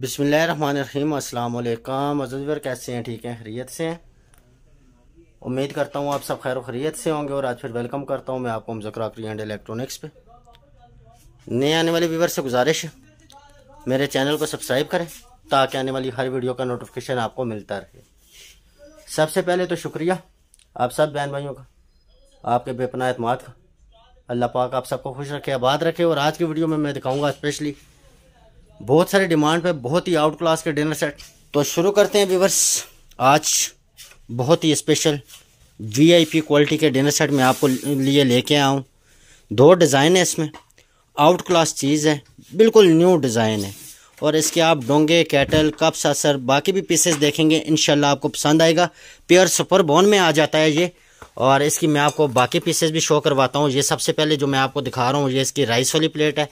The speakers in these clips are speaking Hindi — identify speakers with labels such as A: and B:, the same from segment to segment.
A: बिसमीम अल्लाम अजबर कैसे हैं ठीक हैं खरीत से हैं उम्मीद करता हूँ आप सब खैर खरीत से होंगे और आज फिर वेलकम करता हूँ मैं आपको हमजा क्रॉकरी एंड इलेक्ट्रॉनिक्स पे नए आने वाले व्यूवर से गुजारिश है मेरे चैनल को सब्सक्राइब करें ताकि आने वाली हर वीडियो का नोटिफिकेशन आपको मिलता रहे सबसे पहले तो शुक्रिया आप सब बहन भाइयों का आपके बेपना अतमाद का अल्लाह पाक आप सबको खुश रखे आबाद रखे और आज की वीडियो में मैं दिखाऊँगा स्पेशली बहुत सारे डिमांड पे बहुत ही आउट क्लास के डिनर सेट तो शुरू करते हैं व्यूवर्स आज बहुत ही स्पेशल वीआईपी क्वालिटी के डिनर सेट में आपको लिए लेके आया हूँ दो डिज़ाइन है इसमें आउट क्लास चीज़ है बिल्कुल न्यू डिज़ाइन है और इसके आप डोंगे कैटल कप्स असर बाकी भी पीसेस देखेंगे इन आपको पसंद आएगा प्योर सुपर बोन में आ जाता है ये और इसकी मैं आपको बाकी पीसेस भी शो करवाता हूँ ये सबसे पहले जो मैं आपको दिखा रहा हूँ ये इसकी राइस वाली प्लेट है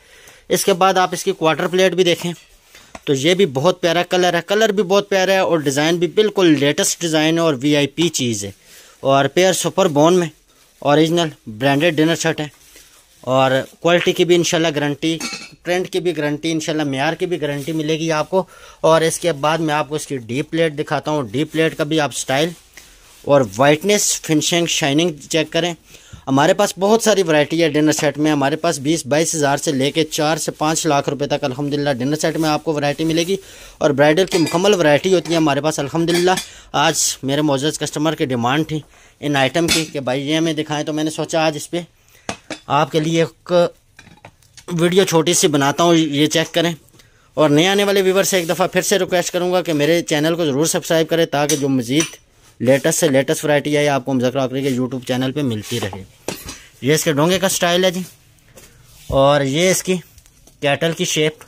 A: इसके बाद आप इसकी क्वार्टर प्लेट भी देखें तो ये भी बहुत प्यारा कलर है कलर भी बहुत प्यारा है और डिज़ाइन भी बिल्कुल लेटेस्ट डिज़ाइन है और वीआईपी चीज़ है और पेयर सुपर बोन में ओरिजिनल ब्रांडेड डिनर शर्ट है और क्वालिटी की भी इंशाल्लाह गारंटी ट्रेंड की भी गारंटी इंशाल्लाह मैार की भी गारंटी मिलेगी आपको और इसके बाद मैं आपको इसकी डीप प्लेट दिखाता हूँ डीप प्लेट का भी आप स्टाइल और वाइटनेस फिनिशिंग शाइनिंग चेक करें हमारे पास बहुत सारी वैरायटी है डिनर सेट में हमारे पास बीस बाईस हज़ार से लेके चार से पाँच लाख रुपए तक अल्हम्दुलिल्लाह डिनर सेट में आपको वैरायटी मिलेगी और ब्राइडल की मुकम्मल वैरायटी होती है हमारे पास अल्हम्दुलिल्लाह आज मेरे मौजूद कस्टमर की डिमांड थी इन आइटम की कि भाई ये हमें दिखाएँ तो मैंने सोचा आज इस पर आपके लिए एक वीडियो छोटी सी बनाता हूँ ये चेक करें और नए आने वाले व्यूवर से एक दफ़ा फिर से रिक्वेस्ट करूँगा कि मेरे चैनल को ज़रूर सब्सक्राइब करें ताकि जो मज़ीद लेटेस्ट से लेटेस्ट वरायटी है आपको मुजक्र आकरी के यूट्यूब चैनल पर मिलती रहे ये इसके डोंगे का स्टाइल है जी और ये इसकी कैटल की शेप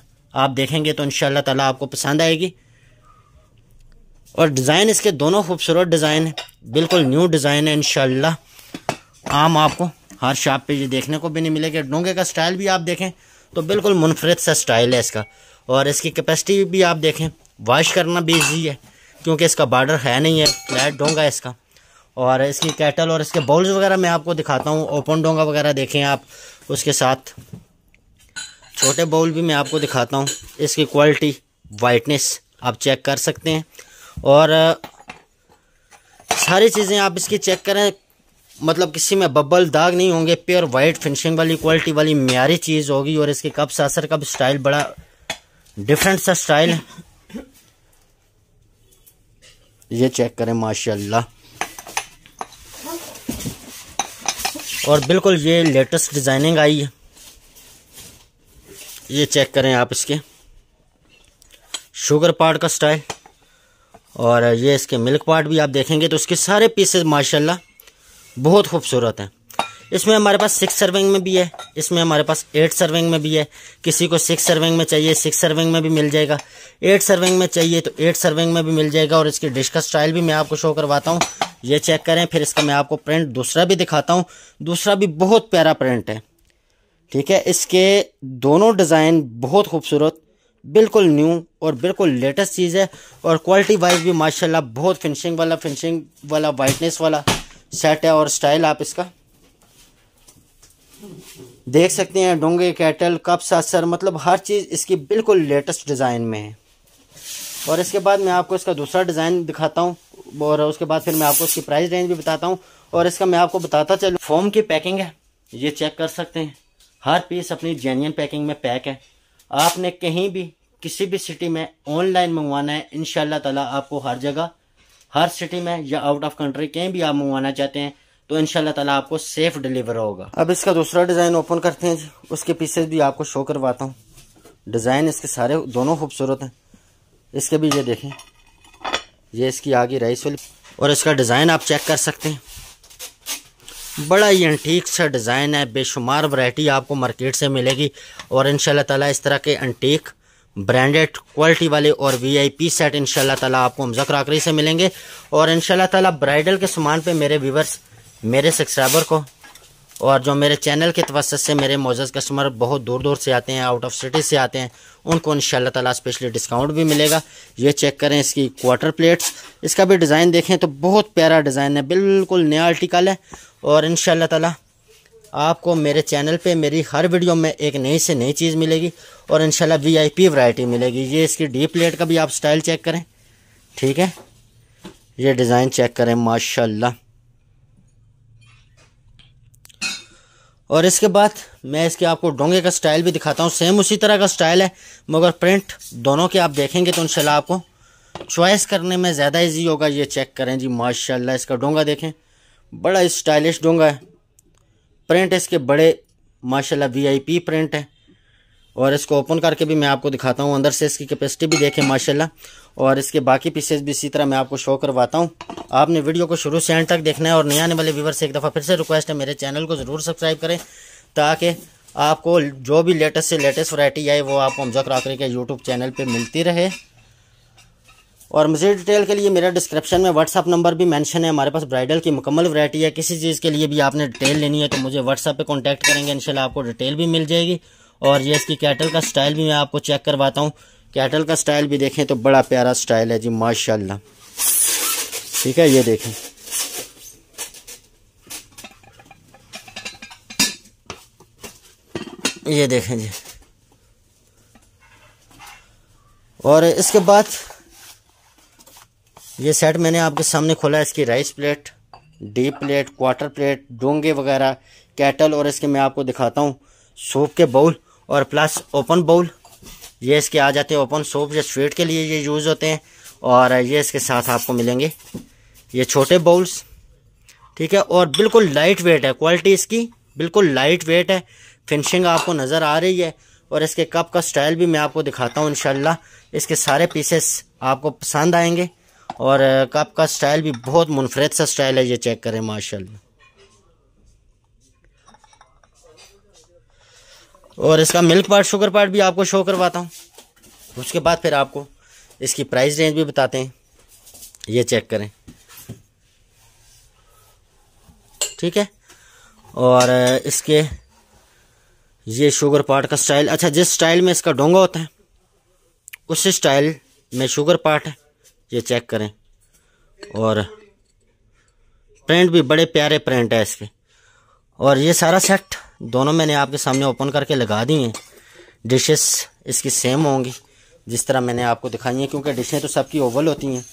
A: आप देखेंगे तो इन ताला आपको पसंद आएगी और डिज़ाइन इसके दोनों खूबसूरत डिज़ाइन है बिल्कुल न्यू डिज़ाइन है इन आम आपको हर शॉप पे ये देखने को भी नहीं मिलेगा डोंगे का स्टाइल भी आप देखें तो बिल्कुल मुनफरद सा स्टाइल है इसका और इसकी कैपेसिटी भी आप देखें वॉश करना भी ईजी है क्योंकि इसका बॉर्डर है नहीं है फ्लैट डोंगा इसका और इसकी कैटल और इसके बॉल्स वगैरह मैं आपको दिखाता हूँ ओपन डोंगा वगैरह देखें आप उसके साथ छोटे बाउल भी मैं आपको दिखाता हूँ इसकी क्वालिटी वाइटनेस आप चेक कर सकते हैं और सारी चीज़ें आप इसकी चेक करें मतलब किसी में बबल दाग नहीं होंगे प्योर वाइट फिनिशिंग वाली क्वालिटी वाली म्यारी चीज़ होगी और इसके कप सासर कप स्टाइल बड़ा डिफरेंट सा स्टाइल है ये चेक करें माशाल्लाह और बिल्कुल ये लेटेस्ट डिज़ाइनिंग आई है ये चेक करें आप इसके शुगर पार्ट का स्टाइल और ये इसके मिल्क पार्ट भी आप देखेंगे तो इसके सारे पीसेस माशाल्लाह बहुत खूबसूरत हैं इसमें हमारे पास सिक्स सर्विंग में भी है इसमें हमारे पास एट सर्विंग में भी है किसी को सिक्स सर्विंग में चाहिए सिक्स सर्विंग में भी मिल जाएगा एट सर्विंग में चाहिए तो एट सर्विंग में भी मिल जाएगा और इसकी डिश का स्टाइल भी मैं आपको शो करवाता हूँ ये चेक करें फिर इसका मैं आपको प्रिंट दूसरा भी दिखाता हूँ दूसरा भी बहुत प्यारा प्रिंट है ठीक है इसके दोनों डिज़ाइन बहुत खूबसूरत बिल्कुल न्यू और बिल्कुल लेटेस्ट चीज़ है और क्वालिटी वाइज भी माशाल्लाह बहुत फिनिशिंग वाला फिनिशिंग वाला वाइटनेस वाला सेट है और स्टाइल आप इसका देख सकते हैं डोंगे कैटल कप सासर मतलब हर चीज़ इसकी बिल्कुल लेटेस्ट डिज़ाइन में है और इसके बाद मैं आपको इसका दूसरा डिज़ाइन दिखाता हूँ और उसके बाद फिर मैं आपको इसकी प्राइस रेंज भी बताता हूँ और इसका मैं आपको बताता चलूँ फोम की पैकिंग है ये चेक कर सकते हैं हर पीस अपनी जेन्यन पैकिंग में पैक है आपने कहीं भी किसी भी सिटी में ऑनलाइन मंगवाना है इन ताला आपको हर जगह हर सिटी में या आउट ऑफ कंट्री कहीं भी आप मंगवाना चाहते हैं तो इन ताला आपको सेफ डिलीवर होगा अब इसका दूसरा डिज़ाइन ओपन करते हैं जी उसके पीसेस भी आपको शो करवाता हूँ डिज़ाइन इसके सारे दोनों खूबसूरत हैं इसके भी ये देखें ये इसकी आगे राइस वाली और इसका डिज़ाइन आप चेक कर सकते हैं बड़ा ही एंटीक सा डिज़ाइन है बेशुमार वैरायटी आपको मार्केट से मिलेगी और इन ताला इस तरह के एंटीक ब्रांडेड क्वालिटी वाले और वीआईपी सेट इन ताला आपको हम राकरी से मिलेंगे और इन ताला ब्राइडल के सामान पे मेरे व्यूवर्स मेरे सब्सक्राइबर को और जो मेरे चैनल के तवसत से मेरे मोजस कस्टमर बहुत दूर दूर से आते हैं आउट ऑफ सिटी से आते हैं उनको इन ताला स्पेशली डिस्काउंट भी मिलेगा ये चेक करें इसकी क्वार्टर प्लेट्स इसका भी डिज़ाइन देखें तो बहुत प्यारा डिज़ाइन है बिल्कुल नया आर्टिकल है और इन ताला आपको मेरे चैनल पे मेरी हर वीडियो में एक नई से नई चीज़ मिलेगी और इन आई पी वैरायटी मिलेगी ये इसकी डी प्लेट का भी आप स्टाइल चेक करें ठीक है ये डिज़ाइन चेक करें माशाला और इसके बाद मैं इसके आपको डोंगे का स्टाइल भी दिखाता हूँ सेम उसी तरह का स्टाइल है मगर प्रिंट दोनों के आप देखेंगे तो इनशाला आपको चॉइस करने में ज़्यादा ईजी होगा ये चेक करें जी माशाल्लाह इसका डोंगा देखें बड़ा स्टाइलिश डोंगा है प्रिंट इसके बड़े माशाल्लाह वीआईपी प्रिंट है और इसको ओपन करके भी मैं आपको दिखाता हूँ अंदर से इसकी कैपेसिटी भी देखें माशाल्लाह और इसके बाकी पीसेस भी इसी तरह मैं आपको शो करवाता हूँ आपने वीडियो को शुरू से एंड तक देखना है और नए आने वाले व्यूवर से एक दफ़ा फिर से रिक्वेस्ट है मेरे चैनल को ज़रूर सब्सक्राइब करें ताकि आपको जो भी लेटेस्ट से लेटेस्ट वरायटी आए वो आपको हमजा क्राकरी के यूट्यूब चैनल पर मिलती रहे और मज़ीद डिटेल के लिए मेरा डिस्क्रिप्शन में व्हाट्सअप नंबर भी मेंशन है हमारे पास ब्राइडल की मुकम्मल वरायटी है किसी चीज़ के लिए भी आपने डिटेल लेनी है तो मुझे व्हाट्सअप पे कांटेक्ट करेंगे इंशाल्लाह आपको डिटेल भी मिल जाएगी और ये इसकी कैटल का स्टाइल भी मैं आपको चेक करवाता हूँ कैटल का स्टाइल भी देखें तो बड़ा प्यारा स्टाइल है जी माशाल्लाह ठीक है ये देखें ये देखें जी और इसके बाद ये सेट मैंने आपके सामने खोला है इसकी rice plate D plate quarter plate डोंगे वगैरह कैटल और इसके मैं आपको दिखाता हूँ सूप के बाउल और प्लस ओपन बाउल ये इसके आ जाते हैं ओपन सोप या स्वीट के लिए ये यूज़ होते हैं और ये इसके साथ आपको मिलेंगे ये छोटे बाउल्स ठीक है और बिल्कुल लाइट वेट है क्वालिटी इसकी बिल्कुल लाइट वेट है फिनिशिंग आपको नज़र आ रही है और इसके कप का स्टाइल भी मैं आपको दिखाता हूँ इन इसके सारे पीसेस आपको पसंद आएंगे और कप uh, का स्टाइल भी बहुत मुनफरद सा स्टाइल है ये चेक करें माशाल्लाह और इसका मिल्क पार्ट शुगर पार्ट भी आपको शो करवाता हूँ उसके बाद फिर आपको इसकी प्राइस रेंज भी बताते हैं ये चेक करें ठीक है और इसके ये शुगर पार्ट का स्टाइल अच्छा जिस स्टाइल में इसका डोंगा होता है उस स्टाइल में शुगर पार्ट है ये चेक करें और प्रिंट भी बड़े प्यारे प्रिंट है इसके और ये सारा सेट दोनों मैंने आपके सामने ओपन करके लगा दी हैं डिशेस इसकी सेम होंगी जिस तरह मैंने आपको दिखाई हैं क्योंकि डिशें तो सबकी ओवल होती हैं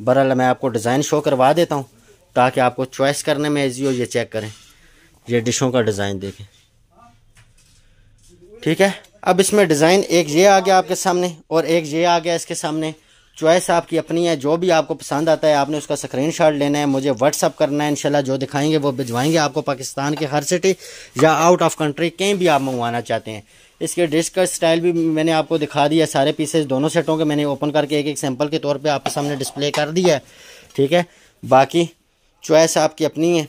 A: बहरहाल मैं आपको डिज़ाइन शो करवा देता हूँ ताकि आपको चॉइस करने में ईजी हो ये चेक करें ये डिशों का डिज़ाइन देखें ठीक है अब इसमें डिज़ाइन एक ये आ गया आपके सामने और एक ये आ गया इसके सामने चॉइस आपकी अपनी है जो भी आपको पसंद आता है आपने उसका स्क्रीन शॉट लेना है मुझे व्हाट्सअप करना है इनशाला जो दिखाएंगे वो भिजवाएंगे आपको पाकिस्तान के हर सिटी या आउट ऑफ कंट्री कहीं भी आप मंगवाना चाहते हैं इसके डिश का स्टाइल भी मैंने आपको दिखा दिया सारे पीसेज दोनों सेटों के मैंने ओपन करके एक एक सैम्पल के तौर पर आपके सामने डिस्प्ले कर दिया है ठीक है बाकी चॉइस आपकी अपनी है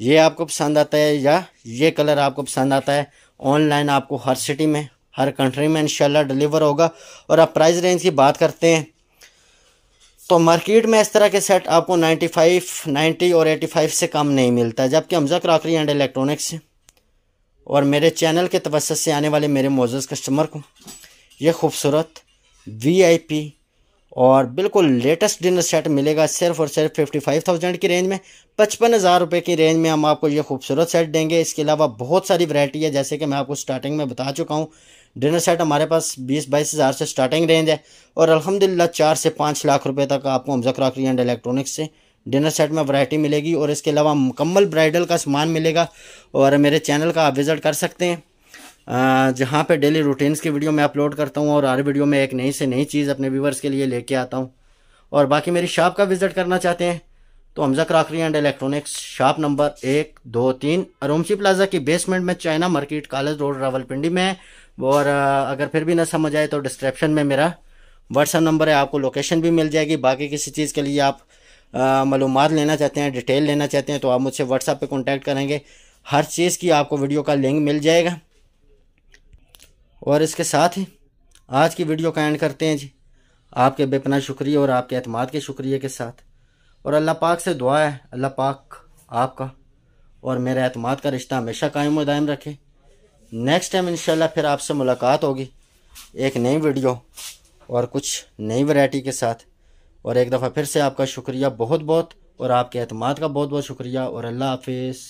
A: ये आपको पसंद आता है या ये कलर आपको पसंद आता है ऑनलाइन आपको हर सिटी में हर कंट्री में इंशाल्लाह डिलीवर होगा और आप प्राइस रेंज की बात करते हैं तो मार्केट में इस तरह के सेट आपको 95, 90 और 85 से कम नहीं मिलता जबकि हमजा क्राकरी एंड इलेक्ट्रॉनिक्स और मेरे चैनल के तवसत से आने वाले मेरे मोज़ कस्टमर को यह खूबसूरत वीआईपी और बिल्कुल लेटेस्ट डिनर सेट मिलेगा सिर्फ और सिर्फ फिफ्टी फाइव थाउजेंड की रेंज में पचपन हज़ार रुपये की रेंज में हम आपको ये खूबसूरत सेट देंगे इसके अलावा बहुत सारी वैरायटी है जैसे कि मैं आपको स्टार्टिंग में बता चुका हूँ डिनर सेट हमारे पास बीस बाईस हज़ार से स्टार्टिंग रेंज है और अलहमदिल्ला चार से पाँच लाख रुपए तक आपको हमजा क्रॉकरी एंड इलेक्ट्रॉनिक्स से डिनर सेट में वैरायटी मिलेगी और इसके अलावा मुकम्मल ब्राइडल का सामान मिलेगा और मेरे चैनल का आप विज़िट कर सकते हैं जहाँ पर डेली रूटीन्स की वीडियो मैं अपलोड करता हूँ और हर वीडियो में एक नई से नई चीज़ अपने व्यूवर्स के लिए लेके आता हूँ और बाकी मेरी शॉप का विज़िट करना चाहते हैं तो Hamza crockery and electronics shop number एक दो तीन अरोमसी प्लाजा की बेसमेंट में China market college road Rawalpindi में और अगर फिर भी ना समझ आए तो डिस्क्रिप्शन में मेरा व्हाट्सअप नंबर है आपको लोकेशन भी मिल जाएगी बाकी किसी चीज़ के लिए आप मालूम लेना चाहते हैं डिटेल लेना चाहते हैं तो आप मुझसे व्हाट्सअप पे कांटेक्ट करेंगे हर चीज़ की आपको वीडियो का लिंक मिल जाएगा और इसके साथ ही आज की वीडियो का एंड करते हैं जी आपके बेपना शुक्रिया और आपके अहतमाद के शुक्रिया के साथ और अल्लाह पाक से दुआ है अल्लाह पाक आपका और मेरे अहतमाद का रिश्ता हमेशा कायम व दायम रखे नेक्स्ट टाइम इंशाल्लाह फिर आपसे मुलाकात होगी एक नई वीडियो और कुछ नई वैरायटी के साथ और एक दफ़ा फिर से आपका शुक्रिया बहुत बहुत और आपके अहतमाद का बहुत बहुत शुक्रिया और अल्लाह हाफिज़